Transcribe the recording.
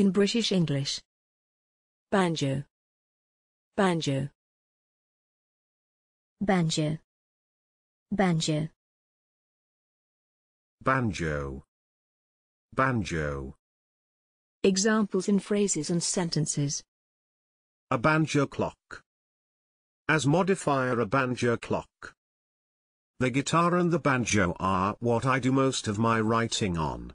in British English. Banjo. Banjo. Banjo. Banjo. Banjo. Banjo. Examples in phrases and sentences. A banjo clock. As modifier a banjo clock. The guitar and the banjo are what I do most of my writing on.